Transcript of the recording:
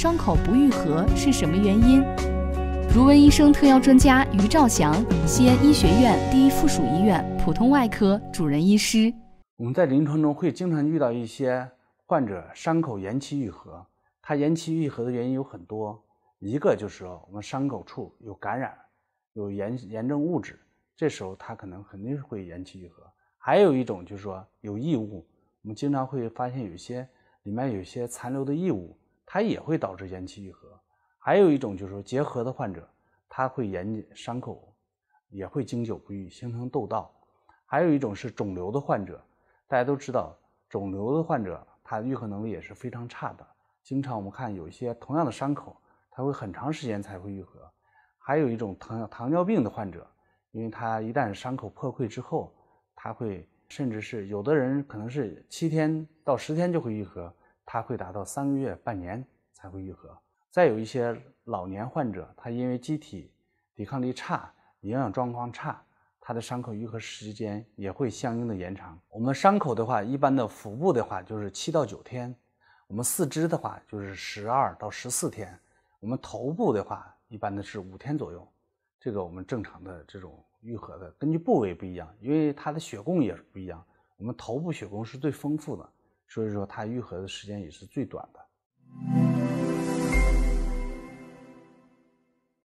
伤口不愈合是什么原因？如闻医生特邀专家于兆祥，西安医学院第一附属医院普通外科主任医师。我们在临床中会经常遇到一些患者伤口延期愈合，他延期愈合的原因有很多，一个就是说我们伤口处有感染，有炎炎症物质，这时候他可能肯定是会延期愈合。还有一种就是说有异物，我们经常会发现有一些里面有一些残留的异物。它也会导致延期愈合，还有一种就是说结核的患者，他会延伤口，也会经久不愈，形成窦道。还有一种是肿瘤的患者，大家都知道，肿瘤的患者，他愈合能力也是非常差的。经常我们看有一些同样的伤口，他会很长时间才会愈合。还有一种糖糖尿病的患者，因为他一旦伤口破溃之后，他会甚至是有的人可能是七天到十天就会愈合。它会达到三个月、半年才会愈合。再有一些老年患者，他因为机体抵抗力差、营养状况差，他的伤口愈合时间也会相应的延长。我们伤口的话，一般的腹部的话就是七到九天，我们四肢的话就是十二到十四天，我们头部的话一般的是五天左右。这个我们正常的这种愈合的，根据部位不一样，因为它的血供也是不一样。我们头部血供是最丰富的。所以说，它愈合的时间也是最短的。